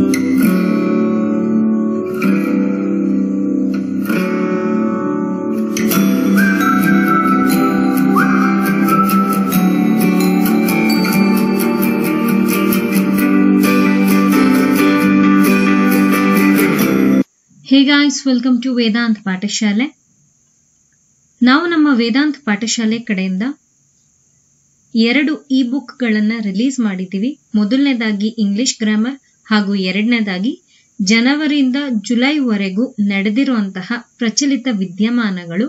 Hey guys welcome to Vedant Pathashale ನಾವು ನಮ್ಮ ವೇದಾಂತ್ ಪಾಠಶಾಲೆ ಕಡೆಯಿಂದ ಎರಡು ಇ ಬುಕ್ಗಳನ್ನು ರಿಲೀಸ್ ಮಾಡಿದ್ದೀವಿ ಮೊದಲನೇದಾಗಿ ಇಂಗ್ಲಿಷ್ ಗ್ರಾಮರ್ ಹಾಗೂ ಎರಡನೇದಾಗಿ ಜನವರಿಯಿಂದ ಜುಲೈವರೆಗೂ ನಡೆದಿರುವಂತಹ ಪ್ರಚಲಿತ ವಿದ್ಯಮಾನಗಳು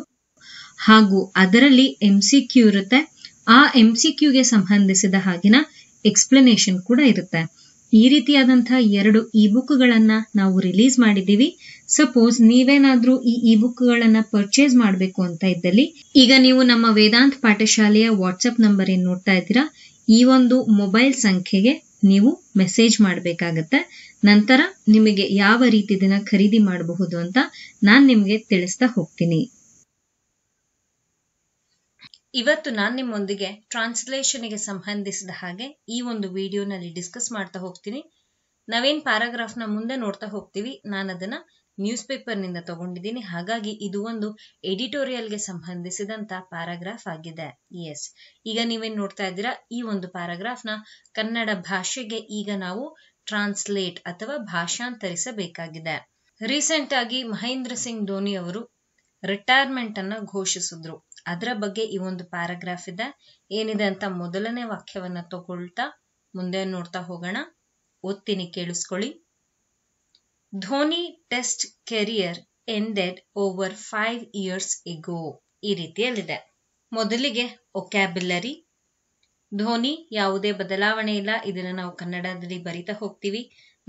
ಹಾಗೂ ಅದರಲ್ಲಿ ಎಂ ಸಿ ಕ್ಯೂ ಇರುತ್ತೆ ಆ ಎಂ ಸಿ ಕ್ಯೂಗೆ ಸಂಬಂಧಿಸಿದ ಹಾಗಿನ ಎಕ್ಸ್ಪ್ಲನೇಷನ್ ಕೂಡ ಇರುತ್ತೆ ಈ ರೀತಿಯಾದಂತಹ ಎರಡು ಇ ಬುಕ್ಗಳನ್ನ ನಾವು ರಿಲೀಸ್ ಮಾಡಿದ್ದೀವಿ ಸಪೋಸ್ ನೀವೇನಾದ್ರೂ ಈ ಇ ಬುಕ್ಗಳನ್ನ ಪರ್ಚೇಸ್ ಮಾಡಬೇಕು ಅಂತ ಇದ್ದಲ್ಲಿ ಈಗ ನೀವು ನಮ್ಮ ವೇದಾಂತ್ ಪಾಠಶಾಲೆಯ ವಾಟ್ಸ್ಆಪ್ ನಂಬರ್ ಏನ್ ನೋಡ್ತಾ ಇದ್ದೀರಾ ಈ ಒಂದು ಮೊಬೈಲ್ ಸಂಖ್ಯೆಗೆ ನೀವು ಮೆಸೇಜ್ ಮಾಡಬೇಕಾಗತ್ತೆ ನಂತರ ನಿಮಗೆ ಯಾವ ರೀತಿ ದಿನ ಖರೀದಿ ಮಾಡಬಹುದು ಅಂತ ನಾನು ನಿಮಗೆ ತಿಳಿಸ್ತಾ ಹೋಗ್ತೀನಿ ಇವತ್ತು ನಾನು ನಿಮ್ಮೊಂದಿಗೆ ಟ್ರಾನ್ಸ್ಲೇಷನ್ಗೆ ಸಂಬಂಧಿಸಿದ ಹಾಗೆ ಈ ಒಂದು ವಿಡಿಯೋನಲ್ಲಿ ಡಿಸ್ಕಸ್ ಮಾಡ್ತಾ ಹೋಗ್ತೀನಿ ನಾವೇನ್ ಪ್ಯಾರಾಗ್ರಾಫ್ನ ಮುಂದೆ ನೋಡ್ತಾ ಹೋಗ್ತೀವಿ ನಾನು ಅದನ್ನ ನ್ಯೂಸ್ ಪೇಪರ್ ನಿಂದ ತಗೊಂಡಿದ್ದೀನಿ ಹಾಗಾಗಿ ಇದು ಒಂದು ಎಡಿಟೋರಿಯಲ್ಗೆ ಸಂಬಂಧಿಸಿದಂತ ಪ್ಯಾರಾಗ್ರಾಫ್ ಆಗಿದೆ ಎಸ್ ಈಗ ನೀವೇನ್ ನೋಡ್ತಾ ಇದ್ದೀರಾ ಈ ಒಂದು ಪ್ಯಾರಾಗ್ರಾಫ್ ನ ಕನ್ನಡ ಭಾಷೆಗೆ ಈಗ ನಾವು ಟ್ರಾನ್ಸ್ಲೇಟ್ ಅಥವಾ ಭಾಷಾಂತರಿಸಬೇಕಾಗಿದೆ ರೀಸೆಂಟ್ ಆಗಿ ಮಹೇಂದ್ರ ಸಿಂಗ್ ಧೋನಿ ಅವರು ರಿಟೈರ್ಮೆಂಟ್ ಅನ್ನ ಘೋಷಿಸಿದ್ರು ಅದರ ಬಗ್ಗೆ ಈ ಒಂದು ಪ್ಯಾರಾಗ್ರಾಫ್ ಇದೆ ಏನಿದೆ ಅಂತ ಮೊದಲನೇ ವಾಕ್ಯವನ್ನ ತಗೊಳ್ತಾ ಮುಂದೆ ನೋಡ್ತಾ ಹೋಗೋಣ ಓದ್ತೀನಿ ಕೇಳಿಸ್ಕೊಳ್ಳಿ Dhoni test career ended over five years ago ಈ ರೀತಿಯಲ್ಲಿದೆ ಮೊದಲಿಗೆ ಒಕ್ಯಾಬಿಲ್ಲರಿ ಧೋನಿ ಯಾವುದೇ ಬದಲಾವಣೆ ಇಲ್ಲ ಇದನ್ನ ನಾವು ಕನ್ನಡದಲ್ಲಿ ಬರಿತಾ ಹೋಗ್ತೀವಿ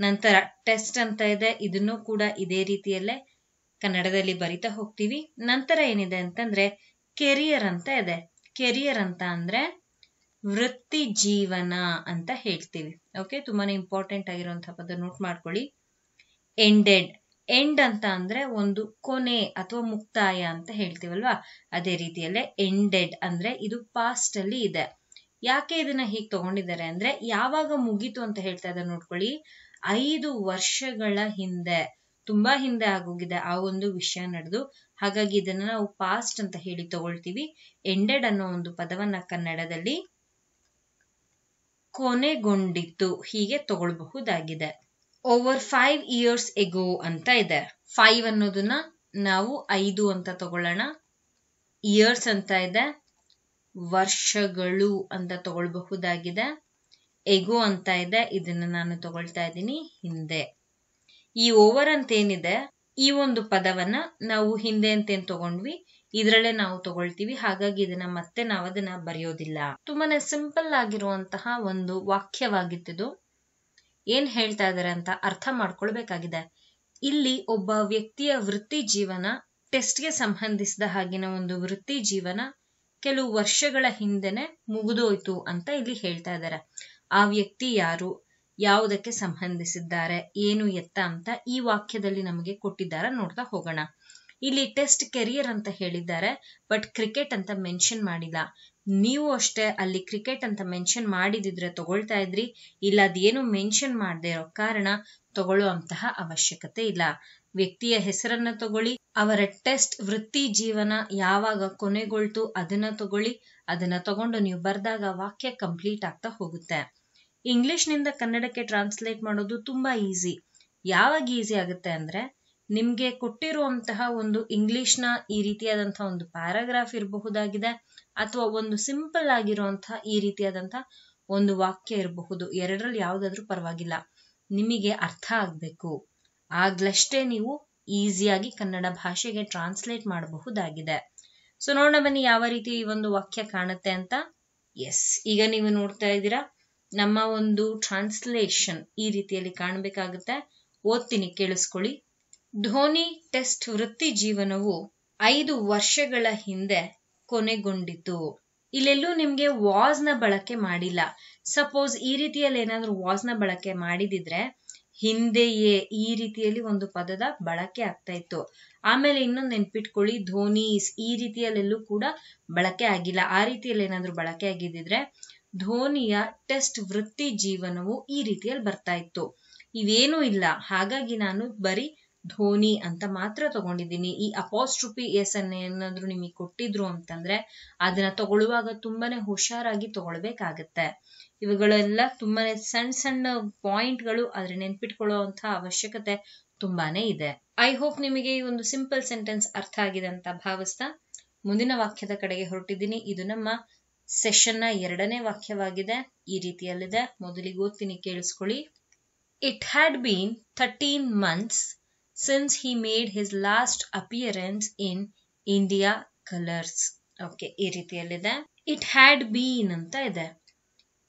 ನಂತರ ಟೆಸ್ಟ್ ಅಂತ ಇದೆ ಇದನ್ನು ಕೂಡ ಇದೇ ರೀತಿಯಲ್ಲೇ ಕನ್ನಡದಲ್ಲಿ ಬರಿತಾ ಹೋಗ್ತೀವಿ ನಂತರ ಏನಿದೆ ಅಂತಂದ್ರೆ ಕೆರಿಯರ್ ಅಂತ ಇದೆ ಕೆರಿಯರ್ ಅಂತ ಅಂದ್ರೆ ವೃತ್ತಿ ಜೀವನ ಅಂತ ಹೇಳ್ತೀವಿ ಓಕೆ ತುಂಬಾನೇ ಇಂಪಾರ್ಟೆಂಟ್ ಆಗಿರುವಂತಹ ಪದ ನೋಟ್ ಮಾಡ್ಕೊಳ್ಳಿ ಎಂಡೆಡ್ ಎಂಡ್ ಅಂತ ಅಂದ್ರೆ ಒಂದು ಕೊನೆ ಅಥವಾ ಮುಕ್ತಾಯ ಅಂತ ಹೇಳ್ತೀವಲ್ವಾ ಅದೇ ರೀತಿಯಲ್ಲೇ ಎಂಡೆಡ್ ಅಂದ್ರೆ ಇದು ಪಾಸ್ಟ್ ಅಲ್ಲಿ ಇದೆ ಯಾಕೆ ಇದನ್ನ ಹೀಗೆ ತಗೊಂಡಿದ್ದಾರೆ ಅಂದ್ರೆ ಯಾವಾಗ ಮುಗೀತು ಅಂತ ಹೇಳ್ತಾ ಇದ್ದಾರೆ ನೋಡ್ಕೊಳ್ಳಿ ಐದು ವರ್ಷಗಳ ಹಿಂದೆ ತುಂಬಾ ಹಿಂದೆ ಆಗೋಗಿದೆ ಆ ಒಂದು ವಿಷಯ ನಡೆದು ಹಾಗಾಗಿ ಇದನ್ನ ನಾವು ಪಾಸ್ಟ್ ಅಂತ ಹೇಳಿ ತಗೊಳ್ತೀವಿ ಎಂಡೆಡ್ ಅನ್ನೋ ಒಂದು ಪದವನ್ನ ಕನ್ನಡದಲ್ಲಿ ಕೊನೆಗೊಂಡಿತ್ತು ಹೀಗೆ ತಗೊಳ್ಬಹುದಾಗಿದೆ ಓವರ್ ಫೈವ್ ಇಯರ್ಸ್ ಎಗೋ ಅಂತ ಇದೆ ಫೈವ್ ಅನ್ನೋದನ್ನ ನಾವು ಐದು ಅಂತ ತಗೊಳ್ಳೋಣ ಇಯರ್ಸ್ ಅಂತ ಇದೆ ವರ್ಷಗಳು ಅಂತ ತಗೊಳ್ಬಹುದಾಗಿದೆ ಎಗೋ ಅಂತ ಇದೆ ಇದನ್ನ ನಾನು ತಗೊಳ್ತಾ ಇದ್ದೀನಿ ಹಿಂದೆ ಈ ಓವರ್ ಅಂತ ಏನಿದೆ ಈ ಒಂದು ಪದವನ್ನ ನಾವು ಹಿಂದೆ ಅಂತ ಏನ್ ತಗೊಂಡ್ವಿ ಇದರಲ್ಲೇ ನಾವು ತಗೊಳ್ತೀವಿ ಹಾಗಾಗಿ ಇದನ್ನ ಮತ್ತೆ ನಾವು ಅದನ್ನ ಬರೆಯೋದಿಲ್ಲ ತುಂಬಾನೇ ಸಿಂಪಲ್ ಆಗಿರುವಂತಹ ಒಂದು ವಾಕ್ಯವಾಗಿತ್ತು ಏನ್ ಹೇಳ್ತಾ ಇದಾರೆ ಅಂತ ಅರ್ಥ ಮಾಡ್ಕೊಳ್ಬೇಕಾಗಿದೆ ಇಲ್ಲಿ ಒಬ್ಬ ವ್ಯಕ್ತಿಯ ವೃತ್ತಿ ಜೀವನ ಟೆಸ್ಟ್ಗೆ ಸಂಬಂಧಿಸಿದ ಹಾಗಿನ ಒಂದು ವೃತ್ತಿ ಜೀವನ ಕೆಲವು ವರ್ಷಗಳ ಹಿಂದೆನೆ ಮುಗಿದೋಯ್ತು ಅಂತ ಇಲ್ಲಿ ಹೇಳ್ತಾ ಇದ್ದಾರೆ ಆ ವ್ಯಕ್ತಿ ಯಾರು ಯಾವುದಕ್ಕೆ ಸಂಬಂಧಿಸಿದ್ದಾರೆ ಏನು ಎತ್ತ ಅಂತ ಈ ವಾಕ್ಯದಲ್ಲಿ ನಮಗೆ ಕೊಟ್ಟಿದ್ದಾರೆ ನೋಡ್ತಾ ಹೋಗೋಣ ಇಲ್ಲಿ ಟೆಸ್ಟ್ ಕೆರಿಯರ್ ಅಂತ ಹೇಳಿದ್ದಾರೆ ಬಟ್ ಕ್ರಿಕೆಟ್ ಅಂತ ಮೆನ್ಷನ್ ಮಾಡಿಲ್ಲ ನೀವು ಅಷ್ಟೇ ಅಲ್ಲಿ ಕ್ರಿಕೆಟ್ ಅಂತ ಮೆನ್ಷನ್ ಮಾಡಿದಿದ್ರೆ ತಗೊಳ್ತಾ ಇದ್ರಿ ಇಲ್ಲ ಅದೇನು ಮೆನ್ಷನ್ ಮಾಡದೇ ಇರೋ ಕಾರಣ ತಗೊಳ್ಳುವಂತಹ ಅವಶ್ಯಕತೆ ಇಲ್ಲ ವ್ಯಕ್ತಿಯ ಹೆಸರನ್ನ ತಗೊಳ್ಳಿ ಅವರ ಟೆಸ್ಟ್ ವೃತ್ತಿ ಜೀವನ ಯಾವಾಗ ಕೊನೆಗೊಳ್ತು ಅದನ್ನ ತಗೊಳ್ಳಿ ಅದನ್ನ ತಗೊಂಡು ನೀವು ಬರ್ದಾಗ ವಾಕ್ಯ ಕಂಪ್ಲೀಟ್ ಆಗ್ತಾ ಹೋಗುತ್ತೆ ಇಂಗ್ಲಿಷ್ ನಿಂದ ಕನ್ನಡಕ್ಕೆ ಟ್ರಾನ್ಸ್ಲೇಟ್ ಮಾಡೋದು ತುಂಬಾ ಈಸಿ ಯಾವಾಗ ಈಸಿ ಆಗುತ್ತೆ ಅಂದ್ರೆ ನಿಮ್ಗೆ ಕೊಟ್ಟಿರುವಂತಹ ಒಂದು ಇಂಗ್ಲಿಷ್ನ ಈ ರೀತಿಯಾದಂತಹ ಒಂದು ಪ್ಯಾರಾಗ್ರಾಫ್ ಇರಬಹುದಾಗಿದೆ ಅಥವಾ ಒಂದು ಸಿಂಪಲ್ ಆಗಿರುವಂತಹ ಈ ರೀತಿಯಾದಂಥ ಒಂದು ವಾಕ್ಯ ಇರಬಹುದು ಎರಡರಲ್ಲಿ ಯಾವುದಾದ್ರೂ ಪರವಾಗಿಲ್ಲ ನಿಮಗೆ ಅರ್ಥ ಆಗಬೇಕು ಆಗ್ಲಷ್ಟೇ ನೀವು ಈಸಿಯಾಗಿ ಕನ್ನಡ ಭಾಷೆಗೆ ಟ್ರಾನ್ಸ್ಲೇಟ್ ಮಾಡಬಹುದಾಗಿದೆ ಸೊ ನೋಡೋಣ ಬನ್ನಿ ಯಾವ ರೀತಿ ಈ ಒಂದು ವಾಕ್ಯ ಕಾಣುತ್ತೆ ಅಂತ ಎಸ್ ಈಗ ನೀವು ನೋಡ್ತಾ ಇದ್ದೀರಾ ನಮ್ಮ ಒಂದು ಟ್ರಾನ್ಸ್ಲೇಷನ್ ಈ ರೀತಿಯಲ್ಲಿ ಕಾಣಬೇಕಾಗುತ್ತೆ ಓದ್ತೀನಿ ಕೇಳಿಸ್ಕೊಳ್ಳಿ ಧೋನಿ ಟೆಸ್ಟ್ ವೃತ್ತಿ ಜೀವನವು ಐದು ವರ್ಷಗಳ ಹಿಂದೆ ಕೊನೆಗೊಂಡಿತು ಇಲ್ಲೆಲ್ಲೂ ನಿಮ್ಗೆ ವಾಸ್ ನ ಬಳಕೆ ಮಾಡಿಲ್ಲ ಸಪೋಸ್ ಈ ರೀತಿಯಲ್ಲಿ ಏನಾದ್ರೂ ವಾಸ್ ನ ಬಳಕೆ ಮಾಡಿದಿದ್ರೆ ಹಿಂದೆಯೇ ಈ ರೀತಿಯಲ್ಲಿ ಒಂದು ಪದದ ಬಳಕೆ ಆಗ್ತಾ ಇತ್ತು ಆಮೇಲೆ ಇನ್ನೊಂದು ನೆನ್ಪಿಟ್ಕೊಳ್ಳಿ ಧೋನೀಸ್ ಈ ರೀತಿಯಲ್ಲೆಲ್ಲೂ ಕೂಡ ಬಳಕೆ ಆಗಿಲ್ಲ ಆ ರೀತಿಯಲ್ಲಿ ಏನಾದ್ರೂ ಬಳಕೆ ಆಗಿದ್ದಿದ್ರೆ ಧೋನಿಯ ಟೆಸ್ಟ್ ವೃತ್ತಿ ಜೀವನವು ಈ ರೀತಿಯಲ್ಲಿ ಬರ್ತಾ ಇತ್ತು ಇವೇನೂ ಇಲ್ಲ ಹಾಗಾಗಿ ನಾನು ಬರೀ ಧೋನಿ ಅಂತ ಮಾತ್ರ ತಗೊಂಡಿದ್ದೀನಿ ಈ ಅಪೋಸ್ಟ್ರುಪಿ ಎಸ್ ಅನ್ನ ಏನಾದ್ರು ನಿಮಗೆ ಕೊಟ್ಟಿದ್ರು ಅಂತಂದ್ರೆ ಅದನ್ನ ತಗೊಳ್ಳುವಾಗ ತುಂಬಾನೇ ಹುಷಾರಾಗಿ ತಗೊಳ್ಬೇಕಾಗತ್ತೆ ಇವುಗಳೆಲ್ಲ ತುಂಬಾನೇ ಸಣ್ಣ ಸಣ್ಣ ಪಾಯಿಂಟ್ಗಳು ಆದ್ರೆ ನೆನ್ಪಿಟ್ಕೊಳ್ಳುವಂತ ಅವಶ್ಯಕತೆ ತುಂಬಾನೇ ಇದೆ ಐ ಹೋಪ್ ನಿಮಗೆ ಈ ಒಂದು ಸಿಂಪಲ್ ಸೆಂಟೆನ್ಸ್ ಅರ್ಥ ಆಗಿದೆ ಅಂತ ಭಾವಿಸ್ತಾ ಮುಂದಿನ ವಾಕ್ಯದ ಕಡೆಗೆ ಹೊರಟಿದ್ದೀನಿ ಇದು ನಮ್ಮ ಸೆಷನ್ ನ ಎರಡನೇ ವಾಕ್ಯವಾಗಿದೆ ಈ ರೀತಿಯಲ್ಲಿದೆ ಮೊದಲಿಗೆ ಓದ್ತೀನಿ ಕೇಳಿಸ್ಕೊಳ್ಳಿ it had been thirteen months since he made his last appearance in India colours okay ಈ ರೀತಿಯಲ್ಲಿದೆ ಇಟ್ ಹ್ಯಾಡ್ ಬೀನ್ ಅಂತ ಇದೆ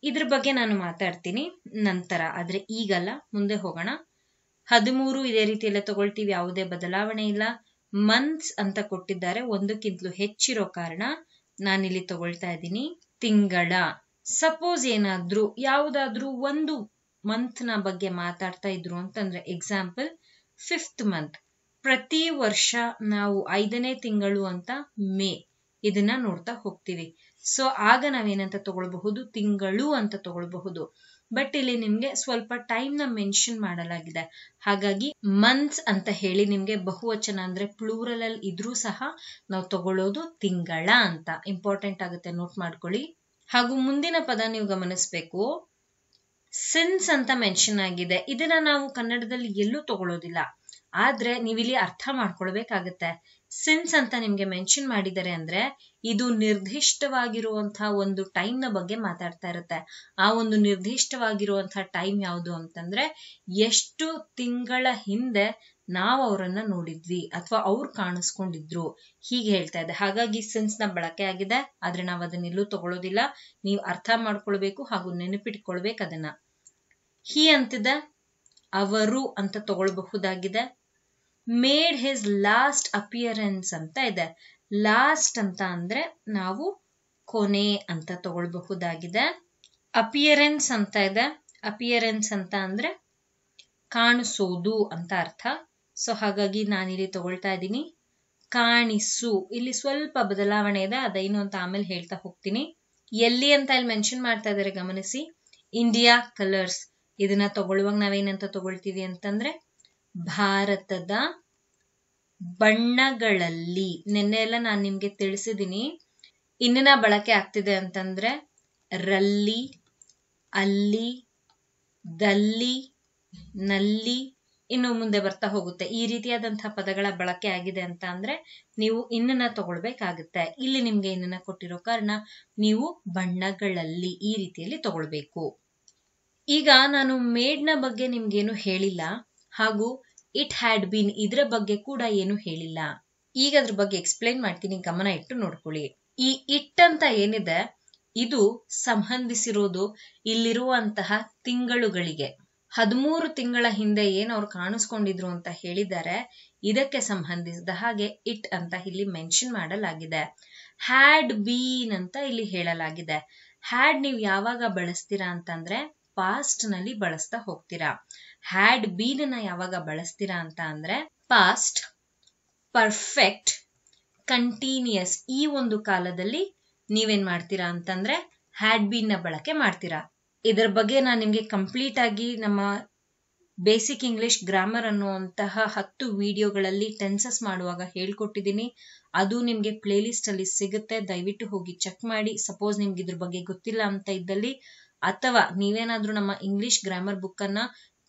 ಇದ್ರ ಬಗ್ಗೆ ನಾನು ಮಾತಾಡ್ತೀನಿ ನಂತರ ಆದ್ರೆ ಈಗಲ್ಲ ಮುಂದೆ ಹೋಗೋಣ ಹದಿಮೂರು ಇದೇ ರೀತಿಯಲ್ಲೇ ತಗೊಳ್ತೀವಿ ಯಾವುದೇ ಬದಲಾವಣೆ ಇಲ್ಲ ಮಂತ್ಸ್ ಅಂತ ಕೊಟ್ಟಿದ್ದಾರೆ ಒಂದಕ್ಕಿಂತಲೂ ಹೆಚ್ಚಿರೋ ಕಾರಣ ನಾನಿಲ್ಲಿ ತಗೊಳ್ತಾ ಇದ್ದೀನಿ ತಿಂಗಳ ಸಪೋಸ್ ಏನಾದ್ರೂ ಯಾವುದಾದ್ರೂ ಒಂದು ಮಂತ್ನ ಬಗ್ಗೆ ಮಾತಾಡ್ತಾ ಇದ್ರು ಅಂತಂದ್ರೆ ಎಕ್ಸಾಂಪಲ್ ಫಿಫ್ತ್ ಮಂತ್ ಪ್ರತಿ ವರ್ಷ ನಾವು ಐದನೇ ತಿಂಗಳು ಅಂತ ಮೇ ಇದನ್ನ ನೋಡ್ತಾ ಹೋಗ್ತೀವಿ ಸೊ ಆಗ ನಾವೇನಂತ ತಗೊಳ್ಬಹುದು ತಿಂಗಳು ಅಂತ ತಗೊಳ್ಬಹುದು ಬಟ್ ಇಲ್ಲಿ ನಿಮ್ಗೆ ಸ್ವಲ್ಪ ಟೈಮ್ ನ ಮೆನ್ಷನ್ ಮಾಡಲಾಗಿದೆ ಹಾಗಾಗಿ ಮಂತ್ಸ್ ಅಂತ ಹೇಳಿ ನಿಮ್ಗೆ ಬಹುವಚನ ಅಂದ್ರೆ ಪ್ಲೂರಲ್ ಅಲ್ಲಿ ಇದ್ರೂ ಸಹ ನಾವು ತಗೊಳ್ಳೋದು ತಿಂಗಳ ಅಂತ ಇಂಪಾರ್ಟೆಂಟ್ ಆಗುತ್ತೆ ನೋಟ್ ಮಾಡ್ಕೊಳ್ಳಿ ಹಾಗೂ ಮುಂದಿನ ಪದ ನೀವು ಗಮನಿಸ್ಬೇಕು ಸಿನ್ಸ್ ಅಂತ ಮೆನ್ಷನ್ ಆಗಿದೆ ಇದನ್ನ ನಾವು ಕನ್ನಡದಲ್ಲಿ ಎಲ್ಲೂ ತಗೊಳ್ಳೋದಿಲ್ಲ ಆದ್ರೆ ನೀವಿಲ್ಲಿ ಅರ್ಥ ಮಾಡ್ಕೊಳ್ಬೇಕಾಗತ್ತೆ ಸಿನ್ಸ್ ಅಂತ ನಿಮ್ಗೆ ಮೆನ್ಷನ್ ಮಾಡಿದ್ದಾರೆ ಅಂದ್ರೆ ಇದು ನಿರ್ದಿಷ್ಟವಾಗಿರುವಂತಹ ಒಂದು ಟೈಮ್ ನ ಬಗ್ಗೆ ಮಾತಾಡ್ತಾ ಇರುತ್ತೆ ಆ ಒಂದು ನಿರ್ದಿಷ್ಟವಾಗಿರುವಂತಹ ಟೈಮ್ ಯಾವುದು ಅಂತಂದ್ರೆ ಎಷ್ಟು ತಿಂಗಳ ಹಿಂದೆ ನಾವು ಅವರನ್ನ ನೋಡಿದ್ವಿ ಅಥವಾ ಅವ್ರು ಕಾಣಿಸ್ಕೊಂಡಿದ್ರು ಹೀಗೆ ಹೇಳ್ತಾ ಇದೆ ಹಾಗಾಗಿ ಸೆನ್ಸ್ ನ ಬಳಕೆ ಆಗಿದೆ ಆದ್ರೆ ನಾವು ಅದನ್ನ ಎಲ್ಲೂ ತಗೊಳ್ಳೋದಿಲ್ಲ ನೀವು ಅರ್ಥ ಮಾಡ್ಕೊಳ್ಬೇಕು ಹಾಗೂ ನೆನಪಿಟ್ಕೊಳ್ಬೇಕು ಅದನ್ನ ಹಿ ಅಂತಿದೆ ಅವರು ಅಂತ ತಗೊಳ್ಬಹುದಾಗಿದೆ ಮೇಡ್ ಹಿಸ್ ಲಾಸ್ಟ್ ಅಪಿಯರೆನ್ಸ್ ಅಂತ ಇದೆ ಲಾಸ್ಟ್ ಅಂತ ಅಂದ್ರೆ ನಾವು ಕೊನೆ ಅಂತ ತಗೊಳ್ಬಹುದಾಗಿದೆ ಅಪಿಯರೆನ್ಸ್ ಅಂತ ಇದೆ ಅಪಿಯರೆನ್ಸ್ ಅಂತ ಅಂದ್ರೆ ಕಾಣಿಸೋದು ಅಂತ ಅರ್ಥ ಸೊ ಹಾಗಾಗಿ ನಾನಿಲ್ಲಿ ತಗೊಳ್ತಾ ಇದ್ದೀನಿ ಕಾಣಿಸು ಇಲ್ಲಿ ಸ್ವಲ್ಪ ಬದಲಾವಣೆ ಇದೆ ಅದೇನು ಅಂತ ಆಮೇಲೆ ಹೇಳ್ತಾ ಹೋಗ್ತೀನಿ ಎಲ್ಲಿ ಅಂತ ಇಲ್ಲಿ ಮೆನ್ಷನ್ ಮಾಡ್ತಾ ಇದ್ದಾರೆ ಗಮನಿಸಿ ಇಂಡಿಯಾ ಕಲರ್ಸ್ ಇದನ್ನ ತಗೊಳ್ಳುವಾಗ ನಾವೇನಂತ ತಗೊಳ್ತೀವಿ ಅಂತಂದ್ರೆ ಭಾರತದ ಬಣ್ಣಗಳಲ್ಲಿ ನಿನ್ನೆ ಎಲ್ಲ ನಾನು ನಿಮ್ಗೆ ತಿಳಿಸಿದ್ದೀನಿ ಇನ್ನ ಬಳಕೆ ಆಗ್ತಿದೆ ಅಂತಂದ್ರೆ ರಲ್ಲಿ ಅಲ್ಲಿ ದಲ್ಲಿ ನಲ್ಲಿ ಇನ್ನು ಮುಂದೆ ಬರ್ತಾ ಹೋಗುತ್ತೆ ಈ ರೀತಿಯಾದಂತಹ ಪದಗಳ ಬಳಕೆ ಆಗಿದೆ ಅಂತ ಅಂದ್ರೆ ನೀವು ಇನ್ನನ್ನ ತಗೊಳ್ಬೇಕಾಗುತ್ತೆ ಇಲ್ಲಿ ನಿಮ್ಗೆ ಇನ್ನನ್ನ ಕೊಟ್ಟಿರೋ ಕಾರಣ ನೀವು ಬಣ್ಣಗಳಲ್ಲಿ ಈ ರೀತಿಯಲ್ಲಿ ತಗೊಳ್ಬೇಕು ಈಗ ನಾನು ಮೇಡ್ನ ಬಗ್ಗೆ ನಿಮ್ಗೇನು ಹೇಳಿಲ್ಲ ಹಾಗೂ ಇಟ್ ಹ್ಯಾಡ್ ಬೀನ್ ಇದ್ರ ಬಗ್ಗೆ ಕೂಡ ಏನು ಹೇಳಿಲ್ಲ ಈಗ ಅದ್ರ ಬಗ್ಗೆ ಎಕ್ಸ್ಪ್ಲೈನ್ ಮಾಡ್ತೀನಿ ಗಮನ ಇಟ್ಟು ನೋಡ್ಕೊಳ್ಳಿ ಈ ಇಟ್ ಅಂತ ಏನಿದೆ ಇದು ಸಂಬಂಧಿಸಿರೋದು ಇಲ್ಲಿರುವಂತಹ ತಿಂಗಳುಗಳಿಗೆ ಹದಿಮೂರು ತಿಂಗಳ ಹಿಂದೆ ಏನು ಅವ್ರು ಕಾಣಿಸ್ಕೊಂಡಿದ್ರು ಅಂತ ಹೇಳಿದ್ದಾರೆ ಇದಕ್ಕೆ ಸಂಬಂಧಿಸಿದ ಹಾಗೆ ಇಟ್ ಅಂತ ಇಲ್ಲಿ ಮೆನ್ಷನ್ ಮಾಡಲಾಗಿದೆ ಹ್ಯಾಡ್ ಬೀನ್ ಅಂತ ಇಲ್ಲಿ ಹೇಳಲಾಗಿದೆ ಹ್ಯಾಡ್ ನೀವು ಯಾವಾಗ ಬಳಸ್ತೀರಾ ಅಂತಂದ್ರೆ ಪಾಸ್ಟ್ ನಲ್ಲಿ ಬಳಸ್ತಾ ಹೋಗ್ತೀರಾ ಹ್ಯಾಡ್ ಬೀನ್ ನ ಯಾವಾಗ ಬಳಸ್ತೀರಾ ಅಂತ ಅಂದ್ರೆ ಪಾಸ್ಟ್ ಪರ್ಫೆಕ್ಟ್ ಕಂಟಿನ್ಯೂಸ್ ಈ ಒಂದು ಕಾಲದಲ್ಲಿ ನೀವೇನ್ ಮಾಡ್ತೀರಾ ಅಂತಂದ್ರೆ ಹ್ಯಾಡ್ ಬೀನ್ ನ ಬಳಕೆ ಮಾಡ್ತೀರಾ ಇದರ ಬಗ್ಗೆ ನಾನು ನಿಮಗೆ ಕಂಪ್ಲೀಟ್ ಆಗಿ ನಮ್ಮ ಬೇಸಿಕ್ ಇಂಗ್ಲಿಷ್ ಗ್ರಾಮರ್ ಅನ್ನುವಂತಹ ಹತ್ತು ವಿಡಿಯೋಗಳಲ್ಲಿ ಟೆನ್ಸಸ್ ಮಾಡುವಾಗ ಹೇಳ್ಕೊಟ್ಟಿದ್ದೀನಿ ಅದು ನಿಮಗೆ ಪ್ಲೇಲಿಸ್ಟ್ ಅಲ್ಲಿ ಸಿಗುತ್ತೆ ದಯವಿಟ್ಟು ಹೋಗಿ ಚೆಕ್ ಮಾಡಿ ಸಪೋಸ್ ನಿಮ್ಗೆ ಇದ್ರ ಬಗ್ಗೆ ಗೊತ್ತಿಲ್ಲ ಅಂತ ಇದ್ದಲ್ಲಿ ಅಥವಾ ನೀವೇನಾದ್ರೂ ನಮ್ಮ ಇಂಗ್ಲಿಷ್ ಗ್ರಾಮರ್ ಬುಕ್ ಅನ್ನ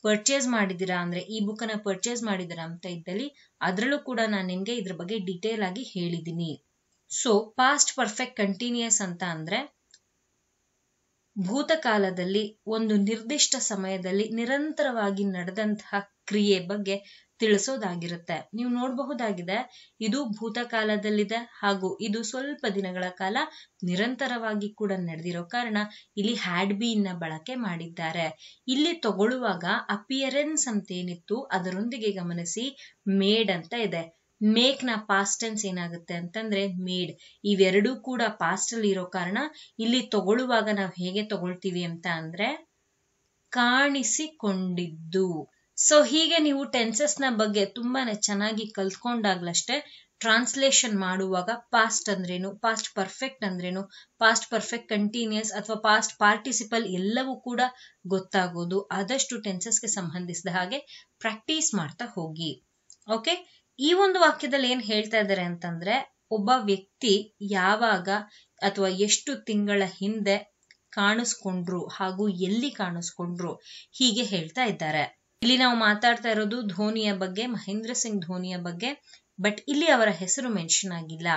ಪರ್ಚೇಸ್ ಮಾಡಿದ್ದೀರಾ ಅಂದ್ರೆ ಈ ಬುಕ್ ಅನ್ನ ಪರ್ಚೇಸ್ ಮಾಡಿದಿರಾ ಅಂತ ಇದ್ದಲ್ಲಿ ಅದರಲ್ಲೂ ಕೂಡ ನಾನು ನಿಮ್ಗೆ ಇದ್ರ ಬಗ್ಗೆ ಡೀಟೇಲ್ ಆಗಿ ಹೇಳಿದ್ದೀನಿ ಸೊ ಪಾಸ್ಟ್ ಪರ್ಫೆಕ್ಟ್ ಕಂಟಿನ್ಯೂಸ್ ಅಂತ ಅಂದ್ರೆ ಭೂತಕಾಲದಲ್ಲಿ ಒಂದು ನಿರ್ದಿಷ್ಟ ಸಮಯದಲ್ಲಿ ನಿರಂತರವಾಗಿ ನಡೆದಂತಹ ಕ್ರಿಯೆ ಬಗ್ಗೆ ತಿಳಿಸೋದಾಗಿರುತ್ತೆ ನೀವು ನೋಡಬಹುದಾಗಿದೆ ಇದು ಭೂತಕಾಲದಲ್ಲಿದೆ ಹಾಗೂ ಇದು ಸ್ವಲ್ಪ ದಿನಗಳ ಕಾಲ ನಿರಂತರವಾಗಿ ಕೂಡ ನಡೆದಿರೋ ಕಾರಣ ಇಲ್ಲಿ ಹ್ಯಾಡ್ ಬೀನ್ನ ಬಳಕೆ ಮಾಡಿದ್ದಾರೆ ಇಲ್ಲಿ ತಗೊಳ್ಳುವಾಗ ಅಪಿಯರೆನ್ಸ್ ಅಂತ ಏನಿತ್ತು ಅದರೊಂದಿಗೆ ಗಮನಿಸಿ ಮೇಡ್ ಅಂತ ಇದೆ ಮೇಕ್ ನ ಪಾಸ್ಟ್ ಟೆನ್ಸ್ ಏನಾಗುತ್ತೆ ಅಂತಂದ್ರೆ ಮೇಡ್ ಇವೆರಡೂ ಕೂಡ ಪಾಸ್ಟ್ ಅಲ್ಲಿ ಇರೋ ಕಾರಣ ಇಲ್ಲಿ ತಗೊಳ್ಳುವಾಗ ನಾವು ಹೇಗೆ ತಗೊಳ್ತೀವಿ ಅಂತ ಅಂದ್ರೆ ಕಾಣಿಸಿಕೊಂಡಿದ್ದು ಸೊ ಹೀಗೆ ನೀವು ಟೆನ್ಸಸ್ ನ ಬಗ್ಗೆ ತುಂಬಾನೇ ಚೆನ್ನಾಗಿ ಕಲ್ತ್ಕೊಂಡಾಗ್ಲಷ್ಟೇ ಟ್ರಾನ್ಸ್ಲೇಷನ್ ಮಾಡುವಾಗ ಪಾಸ್ಟ್ ಅಂದ್ರೇನು ಪಾಸ್ಟ್ ಪರ್ಫೆಕ್ಟ್ ಅಂದ್ರೇನು ಪಾಸ್ಟ್ ಪರ್ಫೆಕ್ಟ್ ಕಂಟಿನ್ಯೂಸ್ ಅಥವಾ ಪಾಸ್ಟ್ ಪಾರ್ಟಿಸಿಪಲ್ ಎಲ್ಲವೂ ಕೂಡ ಗೊತ್ತಾಗೋದು ಆದಷ್ಟು ಟೆನ್ಸಸ್ಗೆ ಸಂಬಂಧಿಸಿದ ಹಾಗೆ ಪ್ರಾಕ್ಟೀಸ್ ಮಾಡ್ತಾ ಹೋಗಿ ಓಕೆ ಈ ಒಂದು ವಾಕ್ಯದಲ್ಲಿ ಏನ್ ಹೇಳ್ತಾ ಇದ್ದಾರೆ ಅಂತಂದ್ರೆ ಒಬ್ಬ ವ್ಯಕ್ತಿ ಯಾವಾಗ ಅಥವಾ ಎಷ್ಟು ತಿಂಗಳ ಹಿಂದೆ ಕಾಣಿಸ್ಕೊಂಡ್ರು ಹಾಗೂ ಎಲ್ಲಿ ಕಾಣಿಸ್ಕೊಂಡ್ರು ಹೀಗೆ ಹೇಳ್ತಾ ಇದ್ದಾರೆ ಇಲ್ಲಿ ನಾವು ಮಾತಾಡ್ತಾ ಇರೋದು ಧೋನಿಯ ಬಗ್ಗೆ ಮಹೇಂದ್ರ ಸಿಂಗ್ ಧೋನಿಯ ಬಗ್ಗೆ ಬಟ್ ಇಲ್ಲಿ ಅವರ ಹೆಸರು ಮೆನ್ಷನ್ ಆಗಿಲ್ಲ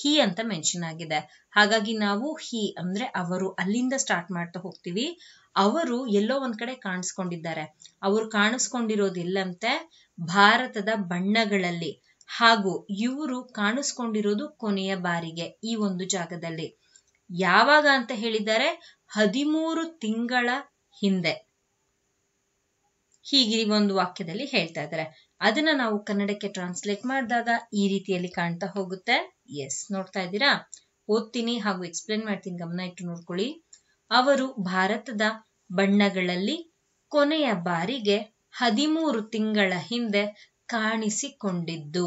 ಹಿ ಅಂತ ಮೆನ್ಷನ್ ಆಗಿದೆ ಹಾಗಾಗಿ ನಾವು ಹಿ ಅಂದ್ರೆ ಅವರು ಅಲ್ಲಿಂದ ಸ್ಟಾರ್ಟ್ ಮಾಡ್ತಾ ಹೋಗ್ತೀವಿ ಅವರು ಎಲ್ಲೋ ಒಂದ್ ಕಡೆ ಕಾಣಿಸ್ಕೊಂಡಿದ್ದಾರೆ ಅವರು ಕಾಣಿಸ್ಕೊಂಡಿರೋದಿಲ್ಲಂತೆ ಭಾರತದ ಬಣ್ಣಗಳಲ್ಲಿ ಹಾಗೂ ಇವರು ಕಾಣಿಸ್ಕೊಂಡಿರೋದು ಕೊನೆಯ ಬಾರಿಗೆ ಈ ಒಂದು ಜಾಗದಲ್ಲಿ ಯಾವಾಗ ಅಂತ ಹೇಳಿದ್ದಾರೆ ಹದಿಮೂರು ತಿಂಗಳ ಹಿಂದೆ ಹೀಗೆ ಒಂದು ವಾಕ್ಯದಲ್ಲಿ ಹೇಳ್ತಾ ಇದ್ದಾರೆ ಅದನ್ನ ನಾವು ಕನ್ನಡಕ್ಕೆ ಟ್ರಾನ್ಸ್ಲೇಟ್ ಮಾಡಿದಾಗ ಈ ರೀತಿಯಲ್ಲಿ ಕಾಣ್ತಾ ಹೋಗುತ್ತೆ ಎಸ್ ನೋಡ್ತಾ ಇದ್ದೀರಾ ಓದ್ತೀನಿ ಹಾಗೂ ಎಕ್ಸ್ಪ್ಲೇನ್ ಮಾಡ್ತೀನಿ ಗಮನ ಇಟ್ಟು ನೋಡ್ಕೊಳ್ಳಿ ಅವರು ಭಾರತದ ಬಣ್ಣಗಳಲ್ಲಿ ಕೊನೆಯ ಬಾರಿಗೆ ಹದಿಮೂರು ತಿಂಗಳ ಹಿಂದೆ ಕಾಣಿಸಿಕೊಂಡಿದ್ದು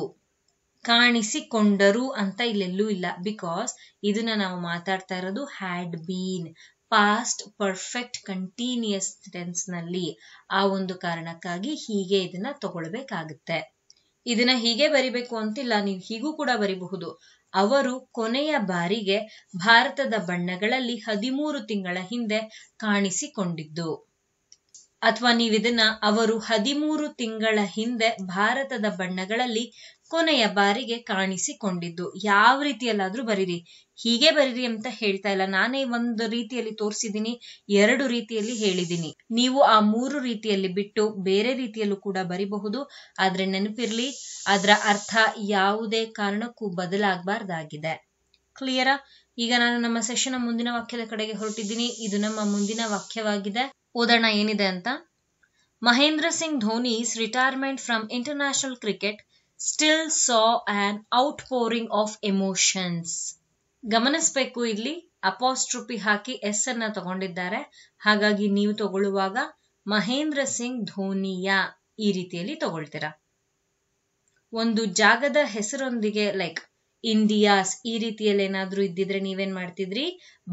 ಕಾಣಿಸಿಕೊಂಡರು ಅಂತ ಇಲ್ಲೆಲ್ಲೂ ಇಲ್ಲ ಬಿಕಾಸ್ ಇದನ್ನ ನಾವು ಮಾತಾಡ್ತಾ ಇರೋದು had been past perfect continuous tense ನಲ್ಲಿ ಆ ಒಂದು ಕಾರಣಕ್ಕಾಗಿ ಹೀಗೆ ಇದನ್ನ ತಗೊಳ್ಬೇಕಾಗುತ್ತೆ ಇದನ್ನ ಹೀಗೆ ಬರಿಬೇಕು ಅಂತಿಲ್ಲ ನೀವು ಹೀಗೂ ಕೂಡ ಬರಿಬಹುದು ಅವರು ಕೊನೆಯ ಬಾರಿಗೆ ಭಾರತದ ಬಣ್ಣಗಳಲ್ಲಿ ಹದಿಮೂರು ತಿಂಗಳ ಹಿಂದೆ ಕಾಣಿಸಿಕೊಂಡಿದ್ದು ಅಥವಾ ನೀವಿದನ್ನ ಅವರು ಹದಿಮೂರು ತಿಂಗಳ ಹಿಂದೆ ಭಾರತದ ಬಣ್ಣಗಳಲ್ಲಿ ಕೊನೆಯ ಬಾರಿಗೆ ಕಾಣಿಸಿಕೊಂಡಿದ್ದು ಯಾವ ರೀತಿಯಲ್ಲಾದ್ರೂ ಬರೀರಿ ಹೀಗೆ ಬರೀರಿ ಅಂತ ಹೇಳ್ತಾ ಇಲ್ಲ ನಾನೇ ಒಂದು ರೀತಿಯಲ್ಲಿ ತೋರಿಸಿದ್ದೀನಿ ಎರಡು ರೀತಿಯಲ್ಲಿ ಹೇಳಿದ್ದೀನಿ ನೀವು ಆ ಮೂರು ರೀತಿಯಲ್ಲಿ ಬಿಟ್ಟು ಬೇರೆ ರೀತಿಯಲ್ಲೂ ಕೂಡ ಬರಿಬಹುದು ಆದ್ರೆ ನೆನಪಿರ್ಲಿ ಅದರ ಅರ್ಥ ಯಾವುದೇ ಕಾರಣಕ್ಕೂ ಬದಲಾಗಬಾರ್ದಾಗಿದೆ ಕ್ಲಿಯರಾ ಈಗ ನಾನು ನಮ್ಮ ಸೆಷನ್ ಮುಂದಿನ ವಾಕ್ಯದ ಕಡೆಗೆ ಹೊರಟಿದ್ದೀನಿ ಇದು ನಮ್ಮ ಮುಂದಿನ ವಾಕ್ಯವಾಗಿದೆ ಓದೋಣ ಏನಿದೆ ಅಂತ Mahendra Singh Dhoni's retirement from international cricket still saw an outpouring of emotions ಗಮನಿಸಬೇಕು ಇಲ್ಲಿ ಅಪಾಸ್ಟ್ರೊಪಿ ಹಾಕಿ ಎಸ್ ಅನ್ನ ತಗೊಂಡಿದ್ದಾರೆ ಹಾಗಾಗಿ ನೀವು ತಗೊಳ್ಳುವಾಗ ಮಹೇಂದ್ರ ಸಿಂಗ್ ಧೋನಿಯ ಈ ರೀತಿಯಲ್ಲಿ ತಗೊಳ್ತೀರಾ ಒಂದು ಜಾಗದ ಹೆಸರೊಂದಿಗೆ ಲೈಕ್ ಇಂಡಿಯಾಸ್ ಈ ರೀತಿಯಲ್ಲಿ ಏನಾದ್ರೂ ಇದ್ದಿದ್ರೆ ನೀವೇನ್ ಮಾಡ್ತಿದ್ರಿ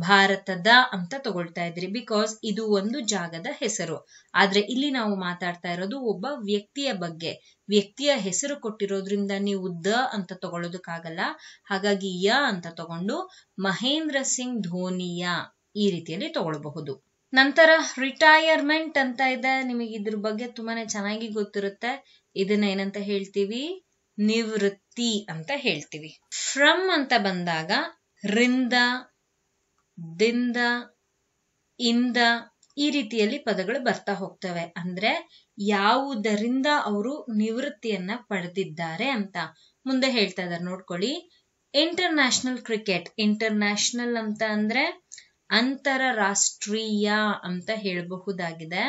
ಭಾರತದ ಅಂತ ತಗೊಳ್ತಾ ಇದ್ರಿ ಬಿಕಾಸ್ ಇದು ಒಂದು ಜಾಗದ ಹೆಸರು ಆದ್ರೆ ಇಲ್ಲಿ ನಾವು ಮಾತಾಡ್ತಾ ಇರೋದು ಒಬ್ಬ ವ್ಯಕ್ತಿಯ ಬಗ್ಗೆ ವ್ಯಕ್ತಿಯ ಹೆಸರು ಕೊಟ್ಟಿರೋದ್ರಿಂದ ನೀವು ದ ಅಂತ ತಗೊಳ್ಳೋದಕ್ಕಾಗಲ್ಲ ಹಾಗಾಗಿ ಯ ಅಂತ ತಗೊಂಡು ಮಹೇಂದ್ರ ಸಿಂಗ್ ಧೋನಿಯ ಈ ರೀತಿಯಲ್ಲಿ ತಗೊಳ್ಬಹುದು ನಂತರ ರಿಟೈರ್ಮೆಂಟ್ ಅಂತ ಇದೆ ನಿಮಗೆ ಇದ್ರ ಬಗ್ಗೆ ತುಂಬಾನೇ ಚೆನ್ನಾಗಿ ಗೊತ್ತಿರುತ್ತೆ ಇದನ್ನ ಏನಂತ ಹೇಳ್ತೀವಿ ನಿವೃತ್ತಿ ಅಂತ ಹೇಳ್ತೀವಿ ಫ್ರಮ್ ಅಂತ ಬಂದಾಗ ರಿಂದ ದಿಂದ ಇಂದ ಈ ರೀತಿಯಲ್ಲಿ ಪದಗಳು ಬರ್ತಾ ಹೋಗ್ತವೆ ಅಂದ್ರೆ ಯಾವುದರಿಂದ ಅವರು ನಿವೃತ್ತಿಯನ್ನ ಪಡೆದಿದ್ದಾರೆ ಅಂತ ಮುಂದೆ ಹೇಳ್ತಾ ಇದ್ದಾರೆ ನೋಡ್ಕೊಳ್ಳಿ ಇಂಟರ್ನ್ಯಾಷನಲ್ ಕ್ರಿಕೆಟ್ ಇಂಟರ್ನ್ಯಾಷನಲ್ ಅಂತ ಅಂದ್ರೆ ಅಂತರರಾಷ್ಟ್ರೀಯ ಅಂತ ಹೇಳಬಹುದಾಗಿದೆ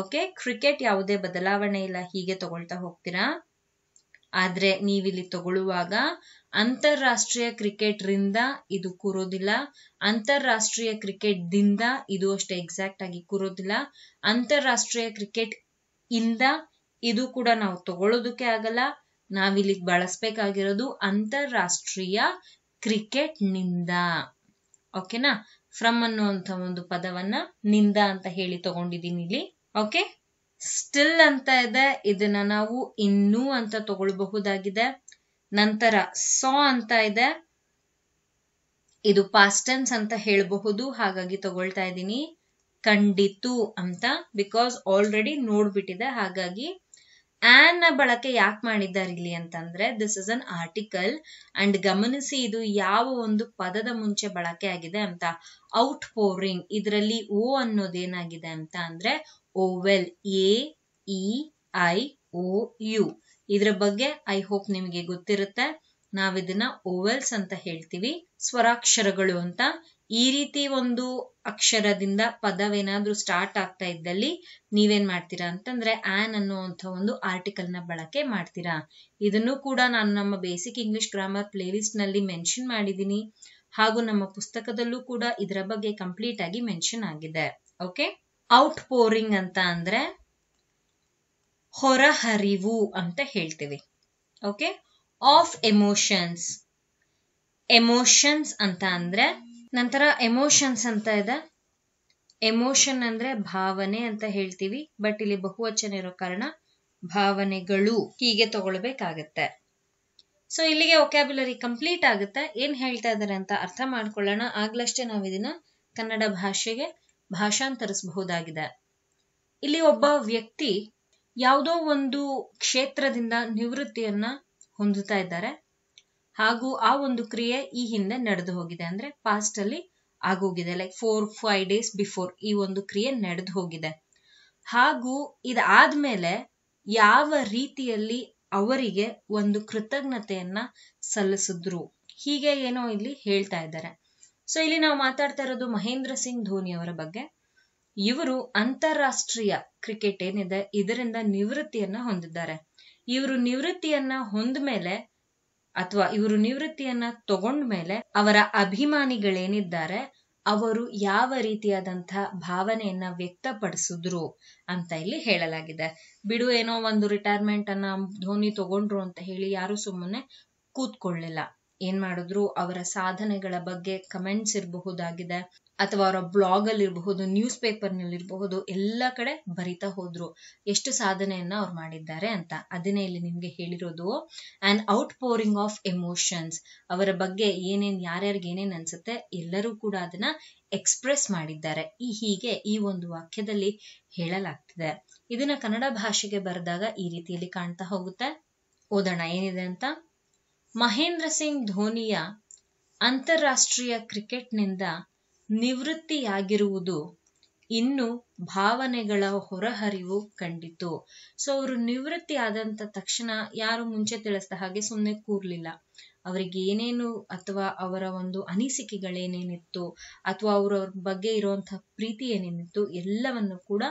ಓಕೆ ಕ್ರಿಕೆಟ್ ಯಾವುದೇ ಬದಲಾವಣೆ ಇಲ್ಲ ಹೀಗೆ ತಗೊಳ್ತಾ ಹೋಗ್ತೀರಾ ಆದರೆ ನೀವಿಲ್ಲಿ ತಗೊಳ್ಳುವಾಗ ಅಂತಾರಾಷ್ಟ್ರೀಯ ಕ್ರಿಕೆಟ್ರಿಂದ ಇದು ಕೂರೋದಿಲ್ಲ ಅಂತಾರಾಷ್ಟ್ರೀಯ ಕ್ರಿಕೆಟ್ದಿಂದ ಇದು ಅಷ್ಟೇ ಎಕ್ಸಾಕ್ಟ್ ಆಗಿ ಕೂರೋದಿಲ್ಲ ಅಂತಾರಾಷ್ಟ್ರೀಯ ಕ್ರಿಕೆಟ್ ಇಂದ ಇದು ಕೂಡ ನಾವು ತಗೊಳ್ಳೋದಕ್ಕೆ ಆಗಲ್ಲ ನಾವಿಲ್ಲಿ ಬಳಸಬೇಕಾಗಿರೋದು ಅಂತಾರಾಷ್ಟ್ರೀಯ ಕ್ರಿಕೆಟ್ ನಿಂದ ಓಕೆನಾ ಫ್ರಮ್ ಅನ್ನುವಂತ ಒಂದು ಪದವನ್ನ ನಿಂದ ಅಂತ ಹೇಳಿ ತಗೊಂಡಿದ್ದೀನಿ ಇಲ್ಲಿ ಓಕೆ ಸ್ಟಿಲ್ ಅಂತ ಇದೆ ಇದನ್ನ ನಾವು ಇನ್ನೂ ಅಂತ ತಗೊಳ್ಬಹುದಾಗಿದೆ ನಂತರ ಸಾ ಅಂತ ಇದೆ ಇದು ಪಾಸ್ಟೆನ್ಸ್ ಅಂತ ಹೇಳಬಹುದು ಹಾಗಾಗಿ ತಗೊಳ್ತಾ ಇದ್ದೀನಿ ಕಂಡಿತು ಅಂತ ಬಿಕಾಸ್ ಆಲ್ರೆಡಿ ನೋಡ್ಬಿಟ್ಟಿದೆ ಹಾಗಾಗಿ ಆನ್ ನ ಬಳಕೆ ಯಾಕೆ ಮಾಡಿದ್ದಾರೆ ಇಲ್ಲಿ ಅಂತಂದ್ರೆ this is an article and ಗಮನಿಸಿ ಇದು ಯಾವ ಒಂದು ಪದದ ಮುಂಚೆ ಬಳಕೆ ಆಗಿದೆ ಅಂತ ಔಟ್ ಪೋರಿಂಗ್ ಇದರಲ್ಲಿ ಓ ಅನ್ನೋದೇನಾಗಿದೆ ಅಂತ ಅಂದ್ರೆ vowel A E I O U ಇದರ ಬಗ್ಗೆ ಐ ಹೋಪ್ ನಿಮಗೆ ಗೊತ್ತಿರುತ್ತೆ ನಾವಿದನ್ನ ಓವೆಲ್ಸ್ ಅಂತ ಹೇಳ್ತೀವಿ ಸ್ವರಾಕ್ಷರಗಳು ಅಂತ ಈ ರೀತಿ ಒಂದು ಅಕ್ಷರದಿಂದ ಪದವೇನಾದ್ರೂ ಸ್ಟಾರ್ಟ್ ಆಗ್ತಾ ಇದ್ದಲ್ಲಿ ನೀವೇನ್ ಮಾಡ್ತೀರಾ ಅಂತಂದ್ರೆ ಆನ್ ಅನ್ನುವಂತ ಒಂದು ಆರ್ಟಿಕಲ್ ನ ಬಳಕೆ ಮಾಡ್ತೀರಾ ಇದನ್ನು ಕೂಡ ನಾನು ನಮ್ಮ ಬೇಸಿಕ್ ಇಂಗ್ಲಿಷ್ ಗ್ರಾಮರ್ ಪ್ಲೇಲಿಸ್ಟ್ ನಲ್ಲಿ ಮೆನ್ಷನ್ ಮಾಡಿದ್ದೀನಿ ಹಾಗೂ ನಮ್ಮ ಪುಸ್ತಕದಲ್ಲೂ ಕೂಡ ಇದರ ಬಗ್ಗೆ ಕಂಪ್ಲೀಟ್ ಆಗಿ ಮೆನ್ಷನ್ ಆಗಿದೆ ಓಕೆ ಔಟ್ ಪೋರಿಂಗ್ ಅಂತ ಅಂದ್ರೆ ಹೊರಹರಿವು ಅಂತ ಹೇಳ್ತೀವಿ ಓಕೆ ಆಫ್ ಎಮೋಷನ್ಸ್ ಎಮೋಷನ್ಸ್ ಅಂತ ಅಂದ್ರೆ ನಂತರ ಎಮೋಷನ್ಸ್ ಅಂತ ಇದೆ ಎಮೋಷನ್ ಅಂದ್ರೆ ಭಾವನೆ ಅಂತ ಹೇಳ್ತೀವಿ ಬಟ್ ಇಲ್ಲಿ ಬಹುವಚನ ಇರೋ ಕಾರಣ ಭಾವನೆಗಳು ಹೀಗೆ ತಗೊಳ್ಬೇಕಾಗತ್ತೆ ಸೊ ಇಲ್ಲಿಗೆ ಒಕ್ಯಾಬ್ಯುಲರಿ ಕಂಪ್ಲೀಟ್ ಆಗುತ್ತೆ ಏನ್ ಹೇಳ್ತಾ ಇದ್ದಾರೆ ಅಂತ ಅರ್ಥ ಮಾಡ್ಕೊಳ್ಳೋಣ ಆಗ್ಲಷ್ಟೇ ನಾವು ಇದನ್ನ ಕನ್ನಡ ಭಾಷೆಗೆ ಭಾಷಾಂತರಿಸಬಹುದಾಗಿದೆ ಇಲ್ಲಿ ಒಬ್ಬ ವ್ಯಕ್ತಿ ಯಾವುದೋ ಒಂದು ಕ್ಷೇತ್ರದಿಂದ ನಿವೃತ್ತಿಯನ್ನ ಹೊಂದುತ್ತಾ ಇದ್ದಾರೆ ಹಾಗೂ ಆ ಒಂದು ಕ್ರಿಯೆ ಈ ಹಿಂದೆ ನಡೆದು ಹೋಗಿದೆ ಅಂದ್ರೆ ಪಾಸ್ಟ್ ಅಲ್ಲಿ ಆಗೋಗಿದೆ like four five days before ಈ ಒಂದು ಕ್ರಿಯೆ ನಡೆದು ಹೋಗಿದೆ ಹಾಗೂ ಇದಾದ್ಮೇಲೆ ಯಾವ ರೀತಿಯಲ್ಲಿ ಅವರಿಗೆ ಒಂದು ಕೃತಜ್ಞತೆಯನ್ನ ಸಲ್ಲಿಸಿದ್ರು ಹೀಗೆ ಏನೋ ಇಲ್ಲಿ ಹೇಳ್ತಾ ಇದ್ದಾರೆ ಸೊ ಇಲ್ಲಿ ನಾವು ಮಾತಾಡ್ತಾ ಇರೋದು ಮಹೇಂದ್ರ ಸಿಂಗ್ ಧೋನಿ ಅವರ ಬಗ್ಗೆ ಇವರು ಅಂತಾರಾಷ್ಟ್ರೀಯ ಕ್ರಿಕೆಟ್ ಏನಿದೆ ಇದರಿಂದ ನಿವೃತ್ತಿಯನ್ನ ಹೊಂದಿದ್ದಾರೆ ಇವರು ನಿವೃತ್ತಿಯನ್ನ ಹೊಂದ್ಮೇಲೆ ಅಥವಾ ಇವರು ನಿವೃತ್ತಿಯನ್ನ ತಗೊಂಡ್ಮೇಲೆ ಅವರ ಅಭಿಮಾನಿಗಳೇನಿದ್ದಾರೆ ಅವರು ಯಾವ ರೀತಿಯಾದಂತಹ ಭಾವನೆಯನ್ನ ವ್ಯಕ್ತಪಡಿಸಿದ್ರು ಅಂತ ಇಲ್ಲಿ ಹೇಳಲಾಗಿದೆ ಬಿಡು ಏನೋ ಒಂದು ರಿಟೈರ್ಮೆಂಟ್ ಅನ್ನ ಧೋನಿ ತಗೊಂಡ್ರು ಅಂತ ಹೇಳಿ ಯಾರು ಸುಮ್ಮನೆ ಕೂತ್ಕೊಳ್ಳಿಲ್ಲ ಏನ್ ಮಾಡಿದ್ರು ಅವರ ಸಾಧನೆಗಳ ಬಗ್ಗೆ ಕಮೆಂಟ್ಸ್ ಇರಬಹುದಾಗಿದೆ ಅಥವಾ ಅವರ ಬ್ಲಾಗ್ ಅಲ್ಲಿ ಇರಬಹುದು ನ್ಯೂಸ್ ಪೇಪರ್ ನಲ್ಲಿ ಇರಬಹುದು ಎಲ್ಲ ಕಡೆ ಬರಿತಾ ಹೋದ್ರು ಎಷ್ಟು ಸಾಧನೆಯನ್ನ ಅವ್ರು ಮಾಡಿದ್ದಾರೆ ಅಂತ ಅದನ್ನೇ ಇಲ್ಲಿ ನಿಮ್ಗೆ ಹೇಳಿರೋದು and outpouring of emotions ಅವರ ಬಗ್ಗೆ ಏನೇನ್ ಯಾರ್ಯಾರಿಗೆ ಏನೇನ್ ಅನ್ಸುತ್ತೆ ಎಲ್ಲರೂ ಕೂಡ ಅದನ್ನ ಎಕ್ಸ್ಪ್ರೆಸ್ ಮಾಡಿದ್ದಾರೆ ಈ ಹೀಗೆ ಈ ಒಂದು ವಾಕ್ಯದಲ್ಲಿ ಹೇಳಲಾಗ್ತಿದೆ ಇದನ್ನ ಕನ್ನಡ ಭಾಷೆಗೆ ಬರೆದಾಗ ಈ ರೀತಿಯಲ್ಲಿ ಕಾಣ್ತಾ ಹೋಗುತ್ತೆ ಓದೋಣ ಏನಿದೆ ಅಂತ ಮಹೇಂದ್ರ ಸಿಂಗ್ ಧೋನಿಯ ಅಂತಾರಾಷ್ಟ್ರೀಯ ಕ್ರಿಕೆಟ್ನಿಂದ ನಿವೃತ್ತಿಯಾಗಿರುವುದು ಇನ್ನು ಭಾವನೆಗಳ ಹೊರಹರಿವು ಕಂಡಿತು ಸೊ ಅವರು ನಿವೃತ್ತಿ ಆದಂತ ತಕ್ಷಣ ಯಾರು ಮುಂಚೆ ತಿಳಿಸಿದ ಹಾಗೆ ಸುಮ್ಮನೆ ಕೂರ್ಲಿಲ್ಲ ಅವರಿಗೆ ಏನೇನು ಅಥವಾ ಅವರ ಒಂದು ಅನಿಸಿಕೆಗಳೇನೇನಿತ್ತು ಅಥವಾ ಅವರ ಬಗ್ಗೆ ಇರುವಂತಹ ಪ್ರೀತಿ ಏನೇನಿತ್ತು ಎಲ್ಲವನ್ನು ಕೂಡ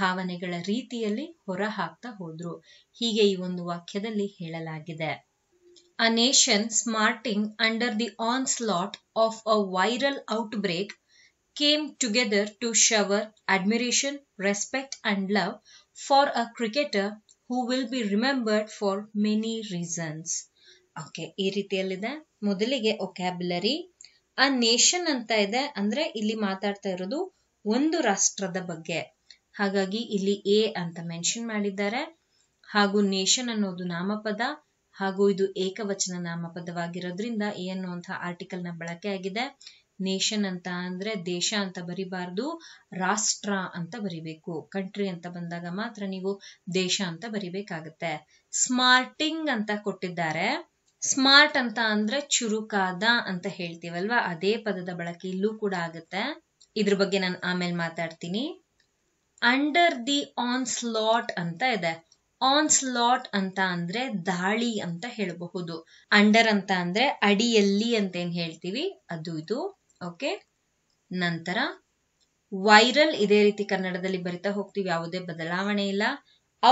ಭಾವನೆಗಳ ರೀತಿಯಲ್ಲಿ ಹೊರ ಹೋದ್ರು ಹೀಗೆ ಈ ಒಂದು ವಾಕ್ಯದಲ್ಲಿ ಹೇಳಲಾಗಿದೆ a nation smarting under the onslaught of a viral outbreak came together to shower admiration, respect, and love for a cricketer who will be remembered for many reasons. Okay ಈ ರೀತಿಯಲ್ಲಿದೆ ಮೊದಲಿಗೆ ಒಕ್ಯಾಬ್ಯುಲರಿ ಅ ನೇಷನ್ ಅಂತ ಇದೆ ಅಂದ್ರೆ ಇಲ್ಲಿ ಮಾತಾಡ್ತಾ ಇರೋದು ಒಂದು ರಾಷ್ಟ್ರದ ಬಗ್ಗೆ ಹಾಗಾಗಿ ಇಲ್ಲಿ ಎ ಅಂತ ಮೆನ್ಷನ್ ಮಾಡಿದ್ದಾರೆ ಹಾಗೂ ನೇಷನ್ ಅನ್ನೋದು ನಾಮಪದ ಹಾಗೂ ಇದು ಏಕವಚನ ನಾಮಪದವಾಗಿರೋದ್ರಿಂದ ಎ ಅನ್ನುವಂತಹ ನ ಬಳಕೆ ಆಗಿದೆ ನೇಷನ್ ಅಂತ ಅಂದ್ರೆ ದೇಶ ಅಂತ ಬರಿಬಾರ್ದು ರಾಷ್ಟ್ರ ಅಂತ ಬರಿಬೇಕು ಕಂಟ್ರಿ ಅಂತ ಬಂದಾಗ ಮಾತ್ರ ನೀವು ದೇಶ ಅಂತ ಬರಿಬೇಕಾಗತ್ತೆ ಸ್ಮಾರ್ಟಿಂಗ್ ಅಂತ ಕೊಟ್ಟಿದ್ದಾರೆ ಸ್ಮಾರ್ಟ್ ಅಂತ ಅಂದ್ರೆ ಚುರುಕಾದ ಅಂತ ಹೇಳ್ತೀವಲ್ವಾ ಅದೇ ಪದದ ಬಳಕೆ ಇಲ್ಲೂ ಕೂಡ ಆಗುತ್ತೆ ಇದ್ರ ಬಗ್ಗೆ ನಾನು ಆಮೇಲೆ ಮಾತಾಡ್ತೀನಿ ಅಂಡರ್ ದಿ ಆನ್ ಸ್ಲಾಟ್ ಅಂತ ಇದೆ ಸ್ಲಾಟ್ ಅಂತ ಅಂದ್ರೆ ದಾಳಿ ಅಂತ ಹೇಳಬಹುದು ಅಂಡರ್ ಅಂತ ಅಂದ್ರೆ ಅಡಿಯಲ್ಲಿ ಅಂತ ಏನ್ ಹೇಳ್ತೀವಿ ಅದು ಇದು ಓಕೆ ನಂತರ ವೈರಲ್ ಇದೇ ರೀತಿ ಕನ್ನಡದಲ್ಲಿ ಬರಿತಾ ಹೋಗ್ತೀವಿ ಯಾವುದೇ ಬದಲಾವಣೆ ಇಲ್ಲ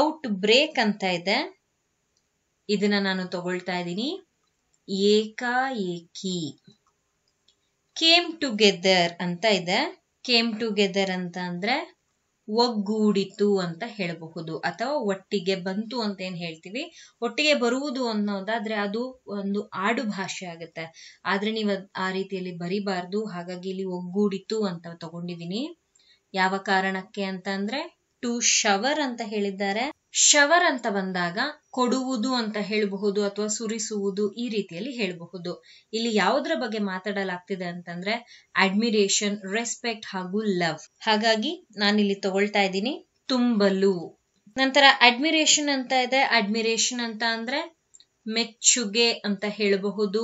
ಔಟ್ ಬ್ರೇಕ್ ಅಂತ ಇದೆ ಇದನ್ನ ನಾನು ತಗೊಳ್ತಾ ಇದ್ದೀನಿ ಏಕಾಏಕಿ ಕೇಮ್ ಟುಗೆದರ್ ಅಂತ ಇದೆ ಕೇಮ್ ಟುಗೆದರ್ ಅಂತ ಅಂದ್ರೆ ಒಗ್ಗೂಡಿತು ಅಂತ ಹೇಳಬಹುದು ಅಥವಾ ಒಟ್ಟಿಗೆ ಬಂತು ಅಂತ ಏನ್ ಹೇಳ್ತೀವಿ ಒಟ್ಟಿಗೆ ಬರುವುದು ಅನ್ನೋದಾದ್ರೆ ಅದು ಒಂದು ಆಡು ಭಾಷೆ ಆಗುತ್ತೆ ಆದ್ರೆ ನೀವು ಆ ರೀತಿಯಲ್ಲಿ ಬರಿಬಾರ್ದು ಹಾಗಾಗಿ ಇಲ್ಲಿ ಒಗ್ಗೂಡಿತು ಅಂತ ತಗೊಂಡಿದೀನಿ ಯಾವ ಕಾರಣಕ್ಕೆ ಅಂತ ಅಂದ್ರೆ ಟು ಶವರ್ ಅಂತ ಹೇಳಿದ್ದಾರೆ ಶವರ್ ಅಂತ ಬಂದಾಗ ಕೊಡುವುದು ಅಂತ ಹೇಳಬಹುದು ಅಥವಾ ಸುರಿಸುವುದು ಈ ರೀತಿಯಲ್ಲಿ ಹೇಳಬಹುದು ಇಲ್ಲಿ ಯಾವುದರ ಬಗ್ಗೆ ಮಾತಾಡಲಾಗ್ತಿದೆ ಅಂತಂದ್ರೆ ಅಡ್ಮಿರೇಷನ್ ರೆಸ್ಪೆಕ್ಟ್ ಹಾಗೂ ಲವ್ ಹಾಗಾಗಿ ನಾನಿಲ್ಲಿ ತಗೊಳ್ತಾ ಇದ್ದೀನಿ ತುಂಬಲು ನಂತರ ಅಡ್ಮಿರೇಷನ್ ಅಂತ ಇದೆ ಅಡ್ಮಿರೇಷನ್ ಅಂತ ಅಂದ್ರೆ ಮೆಚ್ಚುಗೆ ಅಂತ ಹೇಳಬಹುದು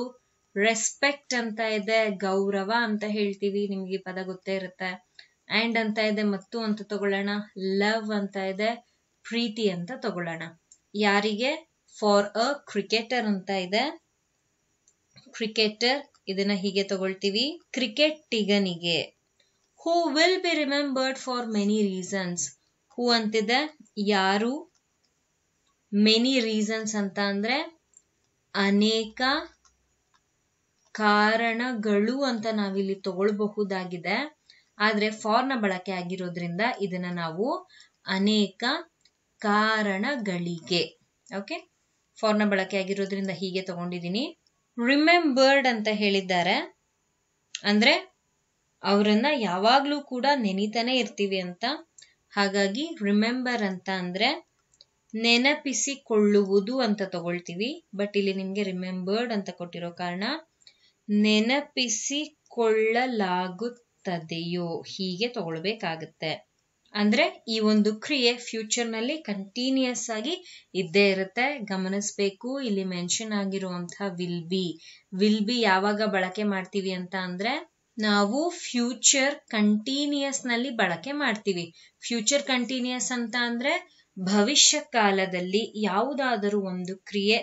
ರೆಸ್ಪೆಕ್ಟ್ ಅಂತ ಇದೆ ಗೌರವ ಅಂತ ಹೇಳ್ತೀವಿ ನಿಮ್ಗೆ ಪದ ಗೊತ್ತೇ ಇರುತ್ತೆ ಅಂಡ್ ಅಂತ ಇದೆ ಮತ್ತು ಅಂತ ತಗೊಳ್ಳೋಣ ಲವ್ ಅಂತ ಇದೆ ಪ್ರೀತಿ ಅಂತ ತಗೊಳ್ಳೋಣ ಯಾರಿಗೆ ಫಾರ್ ಅ ಕ್ರಿಕೆಟರ್ ಅಂತ ಇದೆ ಕ್ರಿಕೆಟರ್ ಇದನ್ನ ಹೀಗೆ ತಗೊಳ್ತೀವಿ ಕ್ರಿಕೆಟಿಗನಿಗೆ who will be remembered for many reasons who ಅಂತಿದೆ ಯಾರು ಮೆನಿ ರೀಸನ್ಸ್ ಅಂತ ಅಂದ್ರೆ ಅನೇಕ ಕಾರಣಗಳು ಅಂತ ನಾವಿಲ್ಲಿ ತಗೊಳ್ಬಹುದಾಗಿದೆ ಆದ್ರೆ ಫಾರ್ನ ಬಳಕೆ ಆಗಿರೋದ್ರಿಂದ ಇದನ್ನ ನಾವು ಅನೇಕ ಕಾರಣಗಳಿಗೆ ಓಕೆ ಫಾರ್ನ ಬಳಕೆ ಆಗಿರೋದ್ರಿಂದ ಹೀಗೆ ತಗೊಂಡಿದ್ದೀನಿ ರಿಮೆಂಬರ್ಡ್ ಅಂತ ಹೇಳಿದ್ದಾರೆ ಅಂದ್ರೆ ಅವರನ್ನ ಯಾವಾಗಲೂ ಕೂಡ ನೆನೀತಾನೆ ಇರ್ತೀವಿ ಅಂತ ಹಾಗಾಗಿ ರಿಮೆಂಬರ್ ಅಂತ ಅಂದ್ರೆ ನೆನಪಿಸಿಕೊಳ್ಳುವುದು ಅಂತ ತಗೊಳ್ತೀವಿ ಬಟ್ ಇಲ್ಲಿ ನಿಮಗೆ ರಿಮೆಂಬರ್ಡ್ ಅಂತ ಕೊಟ್ಟಿರೋ ಕಾರಣ ನೆನಪಿಸಿಕೊಳ್ಳಲಾಗುತ್ತದೆಯೋ ಹೀಗೆ ತಗೊಳ್ಬೇಕಾಗತ್ತೆ ಅಂದ್ರೆ ಈ ಒಂದು ಕ್ರಿಯೆ ಫ್ಯೂಚರ್ ನಲ್ಲಿ ಕಂಟಿನ್ಯೂಸ್ ಆಗಿ ಇದ್ದೇ ಇರುತ್ತೆ ಗಮನಿಸಬೇಕು ಇಲ್ಲಿ ಮೆನ್ಷನ್ ಆಗಿರುವಂತಹ ವಿಲ್ ಬಿ ವಿಲ್ ಬಿ ಯಾವಾಗ ಬಳಕೆ ಮಾಡ್ತೀವಿ ಅಂತ ಅಂದ್ರೆ ನಾವು ಫ್ಯೂಚರ್ ಕಂಟಿನ್ಯೂಸ್ ನಲ್ಲಿ ಬಳಕೆ ಮಾಡ್ತೀವಿ ಫ್ಯೂಚರ್ ಕಂಟಿನ್ಯೂಸ್ ಅಂತ ಅಂದ್ರೆ ಭವಿಷ್ಯ ಕಾಲದಲ್ಲಿ ಯಾವುದಾದರೂ ಒಂದು ಕ್ರಿಯೆ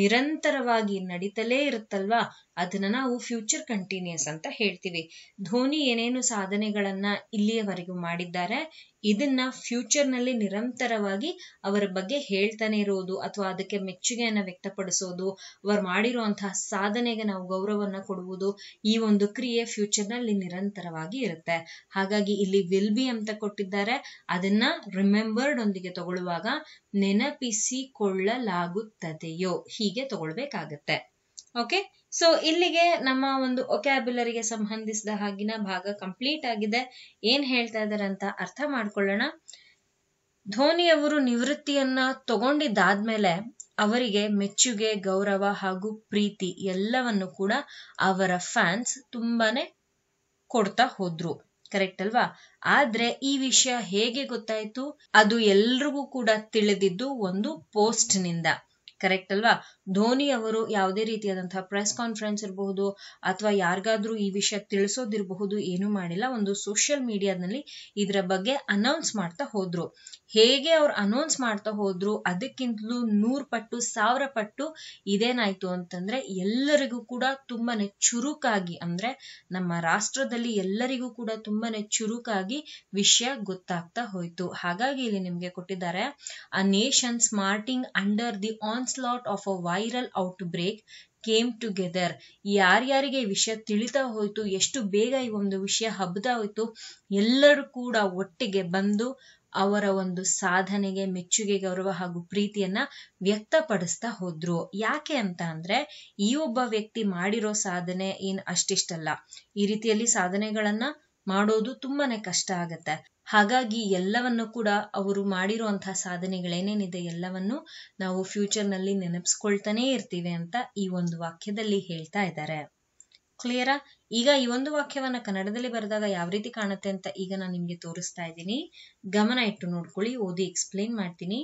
ನಿರಂತರವಾಗಿ ನಡೀತಲೇ ಇರುತ್ತಲ್ವಾ ಅದನ್ನ ನಾವು ಫ್ಯೂಚರ್ ಕಂಟಿನ್ಯೂಸ್ ಅಂತ ಹೇಳ್ತೀವಿ ಧೋನಿ ಏನೇನು ಸಾಧನೆಗಳನ್ನ ಇಲ್ಲಿಯವರೆಗೂ ಮಾಡಿದ್ದಾರೆ ಇದನ್ನ ಫ್ಯೂಚರ್ನಲ್ಲಿ ನಿರಂತರವಾಗಿ ಅವರ ಬಗ್ಗೆ ಹೇಳ್ತಾನೆ ಇರೋದು ಅಥವಾ ಅದಕ್ಕೆ ಮೆಚ್ಚುಗೆಯನ್ನ ವ್ಯಕ್ತಪಡಿಸೋದು ಅವರು ಮಾಡಿರುವಂತಹ ಸಾಧನೆಗೆ ನಾವು ಗೌರವವನ್ನ ಕೊಡುವುದು ಈ ಒಂದು ಕ್ರಿಯೆ ಫ್ಯೂಚರ್ನಲ್ಲಿ ನಿರಂತರವಾಗಿ ಇರುತ್ತೆ ಹಾಗಾಗಿ ಇಲ್ಲಿ ವಿಲ್ ಬಿ ಅಂತ ಕೊಟ್ಟಿದ್ದಾರೆ ಅದನ್ನ ರಿಮೆಂಬರ್ಡ್ ಒಂದಿಗೆ ತಗೊಳ್ಳುವಾಗ ನೆನಪಿಸಿಕೊಳ್ಳಲಾಗುತ್ತದೆಯೋ ಹೀಗೆ ತಗೊಳ್ಬೇಕಾಗತ್ತೆ ಓಕೆ ಸೊ ಇಲ್ಲಿಗೆ ನಮ್ಮ ಒಂದು ಒಕ್ಯಾಬ್ಯುಲರಿಗೆ ಸಂಬಂಧಿಸಿದ ಹಾಗಿನ ಭಾಗ ಕಂಪ್ಲೀಟ್ ಆಗಿದೆ ಏನ್ ಹೇಳ್ತಾ ಇದ್ದಾರೆ ಅಂತ ಅರ್ಥ ಮಾಡ್ಕೊಳ್ಳೋಣ ಧೋನಿಯವರು ನಿವೃತ್ತಿಯನ್ನ ತಗೊಂಡಿದ್ದಾದ್ಮೇಲೆ ಅವರಿಗೆ ಮೆಚ್ಚುಗೆ ಗೌರವ ಹಾಗೂ ಪ್ರೀತಿ ಎಲ್ಲವನ್ನು ಕೂಡ ಅವರ ಫ್ಯಾನ್ಸ್ ತುಂಬಾನೇ ಕೊಡ್ತಾ ಹೋದ್ರು ಕರೆಕ್ಟ್ ಅಲ್ವಾ ಆದ್ರೆ ಈ ವಿಷಯ ಹೇಗೆ ಗೊತ್ತಾಯ್ತು ಅದು ಎಲ್ರಿಗೂ ಕೂಡ ತಿಳಿದಿದ್ದು ಒಂದು ಪೋಸ್ಟ್ ನಿಂದ ಕರೆಕ್ಟ್ ಅಲ್ವಾ ಧೋನಿ ಅವರು ಯಾವುದೇ ರೀತಿಯಾದಂತಹ ಪ್ರೆಸ್ ಕಾನ್ಫರೆನ್ಸ್ ಇರಬಹುದು ಅಥವಾ ಯಾರಿಗಾದ್ರೂ ಈ ವಿಷಯ ತಿಳಿಸೋದಿರಬಹುದು ಏನು ಮಾಡಿಲ್ಲ ಒಂದು ಸೋಷಿಯಲ್ ಮೀಡಿಯಾದಲ್ಲಿ ಇದರ ಬಗ್ಗೆ ಅನೌನ್ಸ್ ಮಾಡ್ತಾ ಹೋದ್ರು ಹೇಗೆ ಅವ್ರು ಅನೌನ್ಸ್ ಮಾಡ್ತಾ ಹೋದ್ರು ಅದಕ್ಕಿಂತಲೂ ನೂರ್ ಪಟ್ಟು ಸಾವಿರ ಪಟ್ಟು ಇದೇನಾಯ್ತು ಅಂತಂದ್ರೆ ಎಲ್ಲರಿಗೂ ಕೂಡ ತುಂಬಾನೇ ಚುರುಕಾಗಿ ಅಂದ್ರೆ ನಮ್ಮ ರಾಷ್ಟ್ರದಲ್ಲಿ ಎಲ್ಲರಿಗೂ ಕೂಡ ತುಂಬಾನೇ ಚುರುಕಾಗಿ ವಿಷಯ ಗೊತ್ತಾಗ್ತಾ ಹೋಯ್ತು ಹಾಗಾಗಿ ಇಲ್ಲಿ ನಿಮ್ಗೆ ಕೊಟ್ಟಿದ್ದಾರೆ a nation smarting under the onslaught of viral viral break came together ಯಾರ್ಯಾರಿಗೆ ಈ ವಿಷಯ ತಿಳಿತಾ ಹೋಯ್ತು ಎಷ್ಟು ಬೇಗ ಈ ಒಂದು ವಿಷಯ ಹಬ್ಬದಾ ಹೋಯ್ತು ಎಲ್ಲರೂ ಕೂಡ ಒಟ್ಟಿಗೆ ಬಂದು ಅವರ ಒಂದು ಸಾಧನೆಗೆ ಮೆಚ್ಚುಗೆ ಗೌರವ ಹಾಗೂ ಪ್ರೀತಿಯನ್ನ ವ್ಯಕ್ತಪಡಿಸ್ತಾ ಹೋದ್ರು ಯಾಕೆ ಅಂತ ಅಂದ್ರೆ ಈ ಒಬ್ಬ ವ್ಯಕ್ತಿ ಮಾಡಿರೋ ಸಾಧನೆ ಏನ್ ಅಷ್ಟಿಷ್ಟಲ್ಲ ಈ ರೀತಿಯಲ್ಲಿ ಸಾಧನೆಗಳನ್ನ ಮಾಡೋದು ತುಂಬಾನೇ ಕಷ್ಟ ಆಗತ್ತೆ ಹಾಗಾಗಿ ಎಲ್ಲವನ್ನು ಕೂಡ ಅವರು ಮಾಡಿರುವಂತಹ ಸಾಧನೆಗಳೇನೇನಿದೆ ಎಲ್ಲವನ್ನು ನಾವು ನಲ್ಲಿ ನೆನಪಿಸ್ಕೊಳ್ತಾನೆ ಇರ್ತೀವಿ ಅಂತ ಈ ಒಂದು ವಾಕ್ಯದಲ್ಲಿ ಹೇಳ್ತಾ ಇದ್ದಾರೆ ಕ್ಲಿಯರಾ ಈಗ ಈ ಒಂದು ವಾಕ್ಯವನ್ನ ಕನ್ನಡದಲ್ಲಿ ಬರೆದಾಗ ಯಾವ ರೀತಿ ಕಾಣುತ್ತೆ ಅಂತ ಈಗ ನಾನು ನಿಮ್ಗೆ ತೋರಿಸ್ತಾ ಇದ್ದೀನಿ ಗಮನ ಇಟ್ಟು ನೋಡ್ಕೊಳ್ಳಿ ಓದಿ ಎಕ್ಸ್ಪ್ಲೇನ್ ಮಾಡ್ತೀನಿ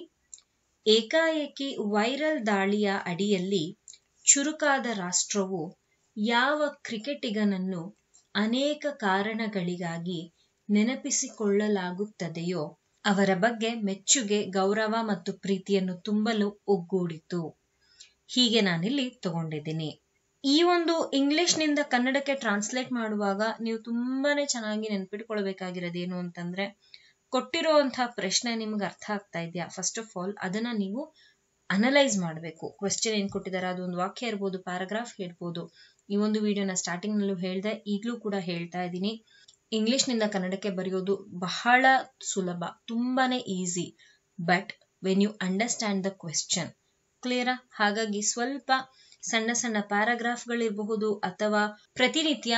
ಏಕಾಏಕಿ ವೈರಲ್ ದಾಳಿಯ ಅಡಿಯಲ್ಲಿ ಚುರುಕಾದ ರಾಷ್ಟ್ರವು ಯಾವ ಕ್ರಿಕೆಟಿಗನನ್ನು ಅನೇಕ ಕಾರಣಗಳಿಗಾಗಿ ನೆನಪಿಸಿಕೊಳ್ಳಲಾಗುತ್ತದೆಯೋ ಅವರ ಬಗ್ಗೆ ಮೆಚ್ಚುಗೆ ಗೌರವ ಮತ್ತು ಪ್ರೀತಿಯನ್ನು ತುಂಬಲು ಒಗ್ಗೂಡಿತು ಹೀಗೆ ನಾನಿಲ್ಲಿ ತಗೊಂಡಿದ್ದೀನಿ ಈ ಒಂದು ಇಂಗ್ಲಿಷ್ ನಿಂದ ಕನ್ನಡಕ್ಕೆ ಟ್ರಾನ್ಸ್ಲೇಟ್ ಮಾಡುವಾಗ ನೀವು ತುಂಬಾನೇ ಚೆನ್ನಾಗಿ ನೆನ್ಪಿಟ್ಕೊಳ್ಬೇಕಾಗಿರೋದೇನು ಅಂತಂದ್ರೆ ಕೊಟ್ಟಿರುವಂತಹ ಪ್ರಶ್ನೆ ನಿಮ್ಗೆ ಅರ್ಥ ಆಗ್ತಾ ಇದೆಯಾ ಫಸ್ಟ್ ಆಫ್ ಆಲ್ ಅದನ್ನ ನೀವು ಅನಲೈಸ್ ಮಾಡಬೇಕು ಕ್ವೆಶ್ಚನ್ ಏನ್ ಕೊಟ್ಟಿದ್ದಾರೆ ಅದೊಂದು ವಾಕ್ಯ ಇರ್ಬೋದು ಪ್ಯಾರಾಗ್ರಾಫ್ ಹೇಳ್ಬೋದು ಈ ಒಂದು ವಿಡಿಯೋನ ನಲ್ಲೂ ಹೇಳಿದೆ ಈಗಲೂ ಕೂಡ ಹೇಳ್ತಾ ಇದ್ದೀನಿ ನಿಂದ ಕನ್ನಡಕ್ಕೆ ಬರೆಯೋದು ಬಹಳ ಸುಲಭ ತುಂಬಾನೇ easy but when you understand the question ಕ್ಲಿಯರಾ ಹಾಗಾಗಿ ಸ್ವಲ್ಪ ಸಣ್ಣ ಸಣ್ಣ ಪ್ಯಾರಾಗ್ರಾಫ್ಗಳಿರಬಹುದು ಅಥವಾ ಪ್ರತಿನಿತ್ಯ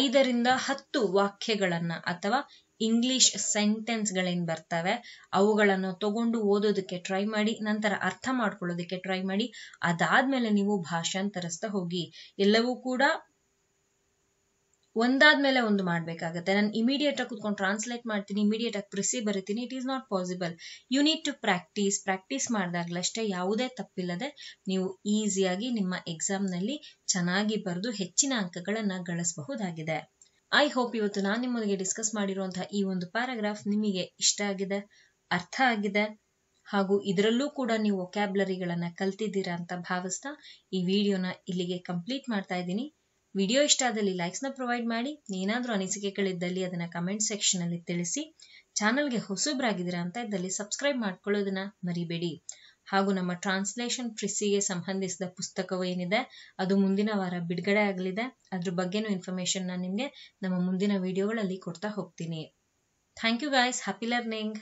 ಐದರಿಂದ ಹತ್ತು ವಾಕ್ಯಗಳನ್ನ ಅಥವಾ ಇಂಗ್ಲಿಷ್ ಸೆಂಟೆನ್ಸ್ಗಳೇನು ಬರ್ತವೆ ಅವುಗಳನ್ನು ತಗೊಂಡು ಓದೋದಕ್ಕೆ ಟ್ರೈ ಮಾಡಿ ನಂತರ ಅರ್ಥ ಮಾಡ್ಕೊಳ್ಳೋದಕ್ಕೆ ಟ್ರೈ ಮಾಡಿ ಅದಾದ್ಮೇಲೆ ನೀವು ಭಾಷಾಂತರಿಸ್ತಾ ಹೋಗಿ ಎಲ್ಲವೂ ಕೂಡ ಒಂದಾದ್ಮೇಲೆ ಒಂದು ಮಾಡಬೇಕಾಗತ್ತೆ ನಾನು ಇಮಿಡಿಯೇಟ್ ಆಗಿ ಕುತ್ಕೊಂಡು ಟ್ರಾನ್ಸ್ಲೇಟ್ ಮಾಡ್ತೀನಿ ಇಮಿಡಿಯೇಟ್ ಆಗಿ ಪ್ರಿಸಿ ಬರೀತೀನಿ it is not possible you need to practise practise ಮಾಡಿದಾಗ್ಲಷ್ಟೇ ಯಾವುದೇ ತಪ್ಪಿಲ್ಲದೆ ನೀವು ಈಸಿಯಾಗಿ ನಿಮ್ಮ ಎಕ್ಸಾಮ್ನಲ್ಲಿ ಚೆನ್ನಾಗಿ ಬರೆದು ಹೆಚ್ಚಿನ ಅಂಕಗಳನ್ನು ಗಳಿಸಬಹುದಾಗಿದೆ ಐ ಹೋಪ್ ಇವತ್ತು ನಾನು ನಿಮ್ಮೊಂದಿಗೆ ಡಿಸ್ಕಸ್ ಮಾಡಿರುವಂತಹ ಈ ಒಂದು ಪ್ಯಾರಾಗ್ರಾಫ್ ನಿಮಗೆ ಇಷ್ಟ ಆಗಿದೆ ಅರ್ಥ ಆಗಿದೆ ಹಾಗೂ ಇದರಲ್ಲೂ ಕೂಡ ನೀವು ಕ್ಯಾಬ್ಲರಿಗಳನ್ನ ಕಲ್ತಿದ್ದೀರಾ ಅಂತ ಭಾವಿಸ್ತಾ ಈ ವಿಡಿಯೋನ ಇಲ್ಲಿಗೆ ಕಂಪ್ಲೀಟ್ ಮಾಡ್ತಾ ಇದ್ದೀನಿ ವಿಡಿಯೋ ಇಷ್ಟ ಆದಲ್ಲಿ ಲೈಕ್ಸ್ನ ಪ್ರೊವೈಡ್ ಮಾಡಿ ಏನಾದರೂ ಅನಿಸಿಕೆಗಳಿದ್ದಲ್ಲಿ ಅದನ್ನ ಕಮೆಂಟ್ ಸೆಕ್ಷನ್ ಅಲ್ಲಿ ತಿಳಿಸಿ ಚಾನಲ್ಗೆ ಹೊಸಬ್ರಾಗಿದ್ದೀರಾ ಅಂತ ಇದ್ದಲ್ಲಿ ಸಬ್ಸ್ಕ್ರೈಬ್ ಮಾಡ್ಕೊಳ್ಳೋದನ್ನ ಮರಿಬೇಡಿ ಹಾಗೂ ನಮ್ಮ ಟ್ರಾನ್ಸ್ಲೇಷನ್ ಪ್ರಿಸಿಗೆ ಸಂಬಂಧಿಸಿದ ಏನಿದೆ ಅದು ಮುಂದಿನ ವಾರ ಬಿಡುಗಡೆ ಆಗಲಿದೆ ಅದ್ರ ಬಗ್ಗೆನೂ ಇನ್ಫಾರ್ಮೇಶನ್ ನಾನು ನಿಮಗೆ ನಮ್ಮ ಮುಂದಿನ ವಿಡಿಯೋಗಳಲ್ಲಿ ಕೊಡ್ತಾ ಹೋಗ್ತೀನಿ thank you guys happy learning